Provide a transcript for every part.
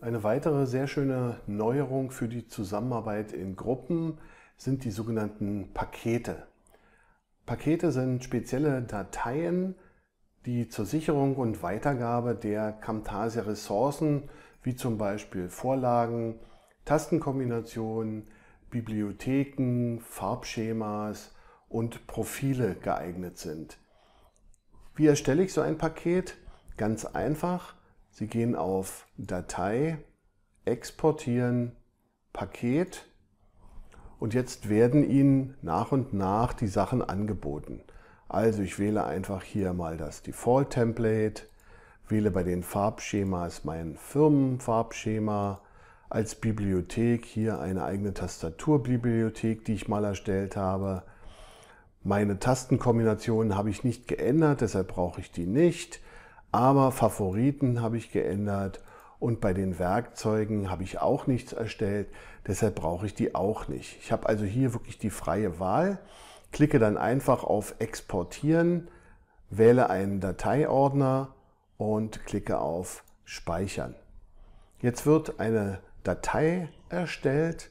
Eine weitere sehr schöne Neuerung für die Zusammenarbeit in Gruppen sind die sogenannten Pakete. Pakete sind spezielle Dateien, die zur Sicherung und Weitergabe der Camtasia-Ressourcen, wie zum Beispiel Vorlagen, Tastenkombinationen, Bibliotheken, Farbschemas und Profile geeignet sind. Wie erstelle ich so ein Paket? Ganz einfach. Sie gehen auf Datei, Exportieren, Paket und jetzt werden Ihnen nach und nach die Sachen angeboten. Also ich wähle einfach hier mal das Default Template, wähle bei den Farbschemas mein Firmenfarbschema, als Bibliothek hier eine eigene Tastaturbibliothek, die ich mal erstellt habe. Meine Tastenkombinationen habe ich nicht geändert, deshalb brauche ich die nicht aber Favoriten habe ich geändert und bei den Werkzeugen habe ich auch nichts erstellt, deshalb brauche ich die auch nicht. Ich habe also hier wirklich die freie Wahl, klicke dann einfach auf Exportieren, wähle einen Dateiordner und klicke auf Speichern. Jetzt wird eine Datei erstellt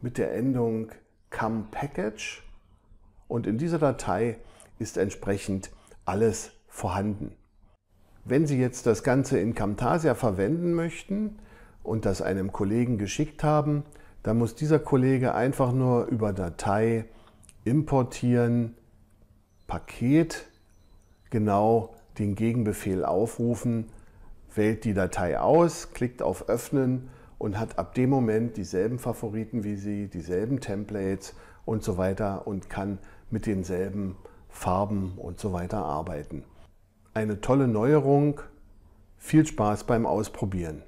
mit der Endung Come Package und in dieser Datei ist entsprechend alles vorhanden. Wenn Sie jetzt das Ganze in Camtasia verwenden möchten und das einem Kollegen geschickt haben, dann muss dieser Kollege einfach nur über Datei importieren, Paket, genau den Gegenbefehl aufrufen, wählt die Datei aus, klickt auf Öffnen und hat ab dem Moment dieselben Favoriten wie Sie, dieselben Templates und so weiter und kann mit denselben Farben und so weiter arbeiten eine tolle Neuerung. Viel Spaß beim Ausprobieren.